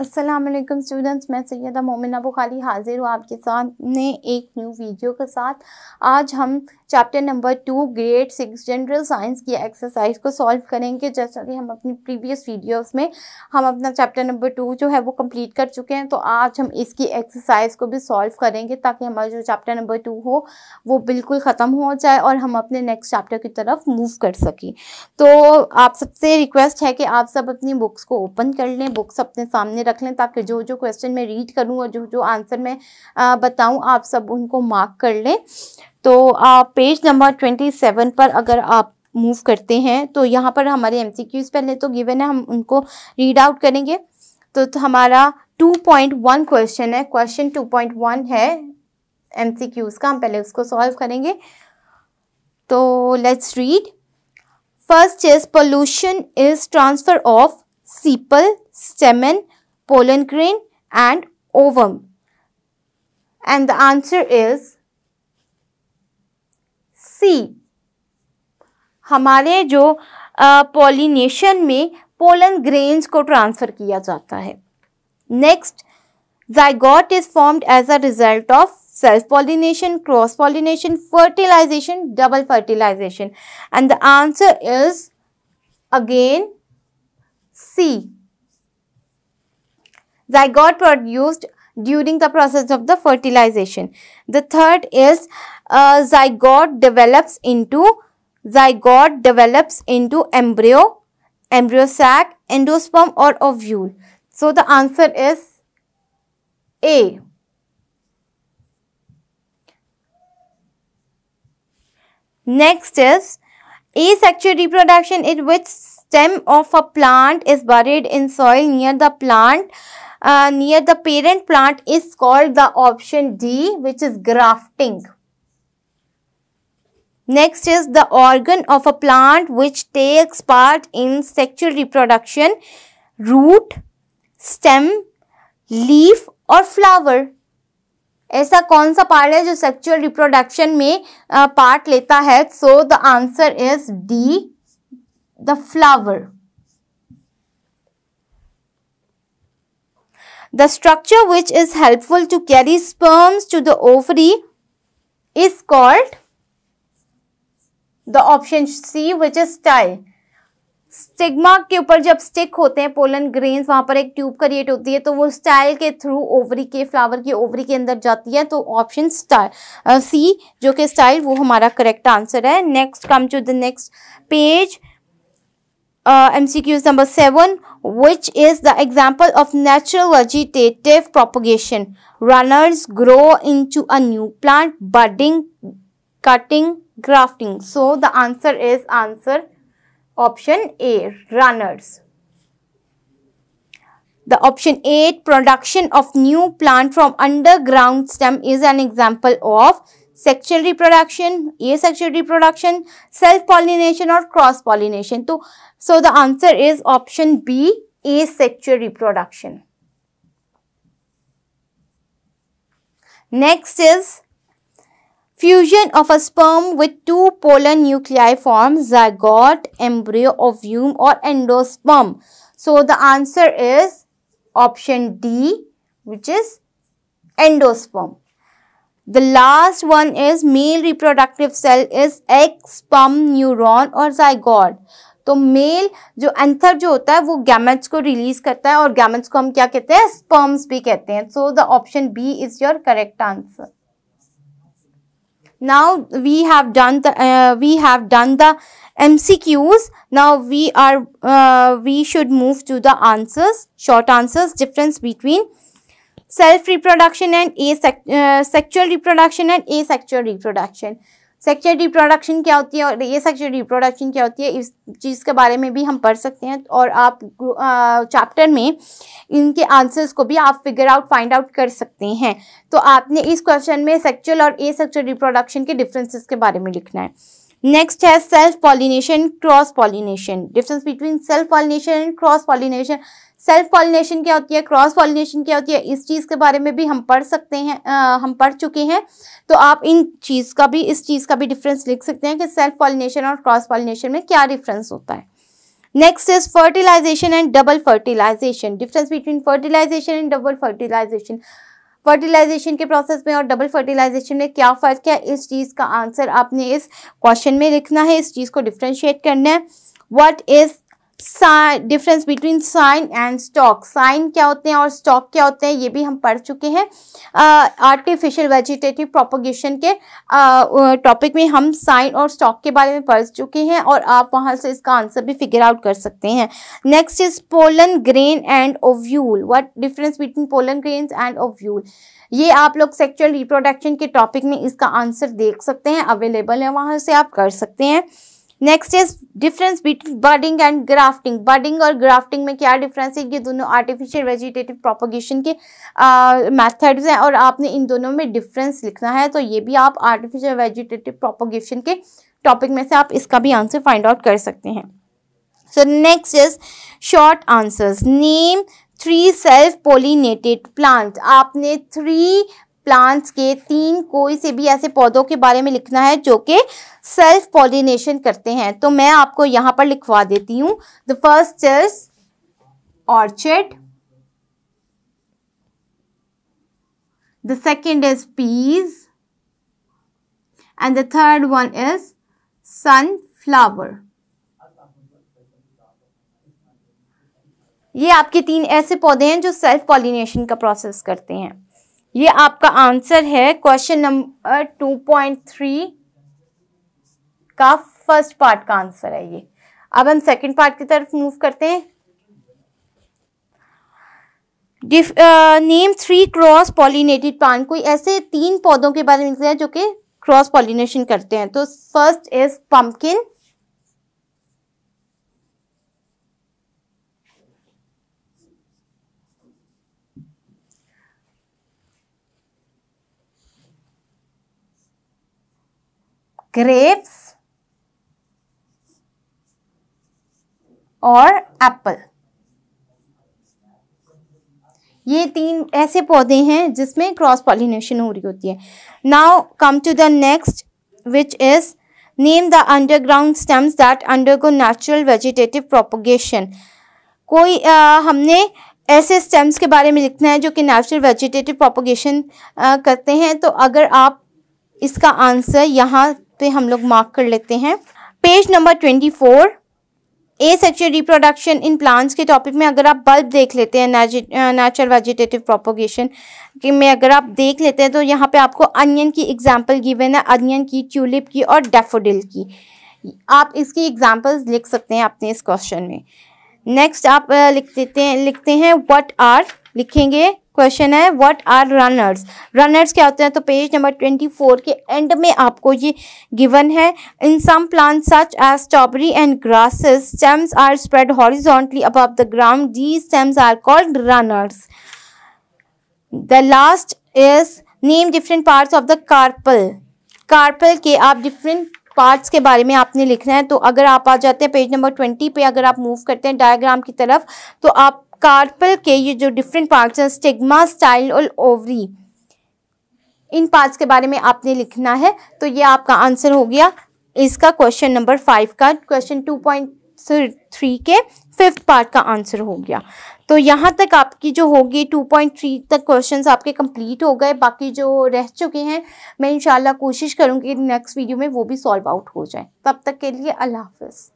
Aslam students मैं सैदा मोमिन अबू खाली हाज़िर हूँ आपके सामने एक न्यू वीडियो के साथ आज हम chapter number two grade six general science की एक्सरसाइज को सॉल्व करेंगे जैसा कि हम अपनी प्रीवियस वीडियोस में हम अपना चैप्टर नंबर टू जो है वो कंप्लीट कर चुके हैं तो आज हम इसकी एक्सरसाइज को भी सॉल्व करेंगे ताकि हमारा जो चैप्टर नंबर टू हो वो बिल्कुल ख़त्म हो जाए और हम अपने नेक्स्ट चैप्टर की तरफ मूव कर सकें तो आप सबसे रिक्वेस्ट है कि आप सब अपनी बुक्स को ओपन कर लें बुक्स अपने सामने रख लें ताकि जो जो क्वेश्चन मैं रीड करूँ और जो जो आंसर मैं बताऊँ आप सब उनको मार्क कर लें तो आप पेज नंबर ट्वेंटी सेवन पर अगर आप मूव करते हैं तो यहाँ पर हमारे एम पहले तो गिवन है हम उनको रीड आउट करेंगे तो, तो हमारा 2.1 क्वेश्चन है क्वेश्चन 2.1 है एम का हम पहले उसको सॉल्व करेंगे तो let's read first is pollination is transfer of sepal stamen pollen grain and ovum and the answer is C हमारे जो पॉलिनेशन में पोलन ग्रेन्स को ट्रांसफर किया जाता है next zygote is formed as a result of self pollination cross pollination fertilisation double fertilisation and the answer is again C zygote produced during the process of the fertilisation the third is uh, zygote develops into zygote develops into embryo, embryo sac, endosperm or ovule. So the answer is A. Next is asexual reproduction in which stem of a plant is buried in soil near the plant uh, near the parent plant is called the option D which is grafting. Next is the organ of a plant which takes part in sexual reproduction, root, stem, leaf or flower. ऐसा कौन सा part है जो sexual reproduction में part uh, लेता है so the answer is D the flower The structure which is helpful to carry sperms to the ovary is called the option C which is style stigma के ऊपर जब stick होते हैं pollen grains वहां पर एक ट्यूब क्रिएट होती है तो वो स्टाइल के थ्रू ओवरी के फ्लावर की ओवरी के अंदर जाती है तो ऑप्शन स्टाइल सी जो कि स्टाइल वो हमारा करेक्ट आंसर है next come to the next page MCQs number seven which is the example of natural propagation runners grow into a new plant budding cutting, grafting. So the answer is answer option A, runners. The option 8, production of new plant from underground stem is an example of sexual reproduction, asexual reproduction, self-pollination or cross-pollination. So, so the answer is option B, asexual reproduction. Next is Fusion of a sperm with two polar nuclei forms zygote, embryo, ovum or endosperm. So the answer is option D which is endosperm. The last one is male reproductive cell is egg, sperm, neuron और zygote. तो male जो anther जो होता है वो gametes को release करता है और गैमेट्स को हम क्या कहते हैं स्पर्म्स भी कहते हैं so the option B is your correct answer now we have done the uh, we have done the mcqs now we are uh, we should move to the answers short answers difference between self reproduction and asexual uh, reproduction and asexual reproduction sexual reproduction क्या होती है और ये sexual reproduction क्या होती है इस चीज़ के बारे में भी हम पढ़ सकते हैं और आप चैप्टर में इनके आंसर्स को भी आप फिगर आउट फाइंड आउट कर सकते हैं तो आपने इस क्वेश्चन में सेक्चुअल और ए सेक्चुअल रिप्रोडक्शन के डिफरेंसेस के बारे में लिखना है नेक्स्ट है self pollination cross pollination difference between self pollination and cross pollination self pollination क्या होती है क्रॉस पॉलिनेशन क्या होती है इस चीज़ के बारे में भी हम पढ़ सकते हैं आ, हम पढ़ चुके हैं तो आप इन चीज़ का भी इस चीज़ का भी डिफरेंस लिख सकते हैं कि सेल्फ पॉलिनेशन और क्रॉस पॉलिनेशन में क्या डिफरेंस होता है next is fertilisation and double fertilisation difference between fertilisation and double fertilisation fertilisation के प्रोसेस में और डबल फर्टिलाइजेशन में क्या फ़र्क है इस चीज़ का आंसर आपने इस क्वेश्चन में लिखना है इस चीज़ को डिफ्रेंशिएट करना है what is difference between scion and stock scion क्या होते हैं और स्टॉक क्या होते हैं ये भी हम पढ़ चुके हैं आर्टिफिशियल वेजिटेटिव प्रोपोगेशन के टॉपिक uh, में हम साइन और स्टॉक के बारे में पढ़ चुके हैं और आप वहाँ से इसका आंसर भी फिगर आउट कर सकते हैं next is pollen grain and ovule what difference between pollen grain and ovule ये आप लोग सेक्चुअल रिप्रोडक्शन के टॉपिक में इसका आंसर देख सकते हैं अवेलेबल है वहाँ से आप कर सकते हैं next is difference between budding and grafting budding और ग्राफ्टिंग में क्या डिफरेंस है ये दोनों आर्टिफिशियल वेजिटेटिव प्रोपोगेशन के मैथड्स हैं और आपने इन दोनों में डिफरेंस लिखना है तो ये भी आप आर्टिफिशियल वेजिटेटिव प्रोपोगेशन के टॉपिक में से आप इसका भी आंसर फाइंड आउट कर सकते हैं so next is short answers name three self pollinated plant आपने थ्री प्लांट्स के तीन कोई से भी ऐसे पौधों के बारे में लिखना है जो कि सेल्फ पॉलिनेशन करते हैं तो मैं आपको यहाँ पर लिखवा देती हूँ the first is orchid the second is peas and the third one is sunflower ये आपके तीन ऐसे पौधे हैं जो सेल्फ पॉलिनेशन का प्रोसेस करते हैं ये आपका आंसर है question number two point three का फर्स्ट पार्ट का आंसर है ये अब हम सेकंड पार्ट की तरफ मूव करते हैं name three cross pollinated plant कोई ऐसे तीन पौधों के बारे में जो कि क्रॉस पॉलिनेशन करते हैं तो फर्स्ट इज पंपकिन grapes और एप्पल ये तीन ऐसे पौधे हैं जिसमें क्रॉस पॉलिनेशन हो रही होती है now come to the next which is name the underground stems that undergo natural vegetative propagation कोई आ, हमने ऐसे स्टेम्स के बारे में लिखना है जो कि नेचुरल वेजिटेटिव प्रोपोगेशन करते हैं तो अगर आप इसका आंसर यहाँ पे हम लोग मार्क कर लेते हैं page number twenty four asexual reproduction in plants के टॉपिक में अगर आप बल्ब देख लेते हैं नेचुरल वेजिटेटिव प्रोपोगेशन कि में अगर आप देख लेते हैं तो यहाँ पे आपको अनियन की एग्जांपल गिवन है अनियन की ट्यूलिप की और डेफोडिल की आप इसकी एग्जांपल्स लिख सकते हैं अपने इस क्वेश्चन में नेक्स्ट आप लिख देते हैं लिखते हैं व्हाट आर लिखेंगे क्वेश्चन है व्हाट आर रनर्स रनर्स क्या होते हैं तो पेज नंबर ट्वेंटी फोर के एंड में आपको ये गिवन है in some plant such as strawberry and grasses stems are spread horizontally above the ground the stems are called runners the last is name different parts of the carpel carpel के आप different parts के बारे में आपने लिखना है तो अगर आप आ जाते हैं पेज नंबर ट्वेंटी पे अगर आप मूव करते हैं डायग्राम की तरफ तो आप कार्पल के ये जो डिफरेंट पार्ट्स हैं स्टिग्मा स्टाइल और ओवरी इन पार्ट्स के बारे में आपने लिखना है तो ये आपका आंसर हो गया इसका क्वेश्चन नंबर फाइव का क्वेश्चन टू पॉइंट थ्री के फिफ्थ पार्ट का आंसर हो गया तो यहाँ तक आपकी जो होगी टू पॉइंट थ्री तक क्वेश्चन आपके कंप्लीट हो गए बाकी जो रह चुके हैं मैं इंशाल्लाह कोशिश करूँगी नेक्स्ट वीडियो में वो भी सॉल्व आउट हो जाए तब तक के लिए अल्लाह हाफिज़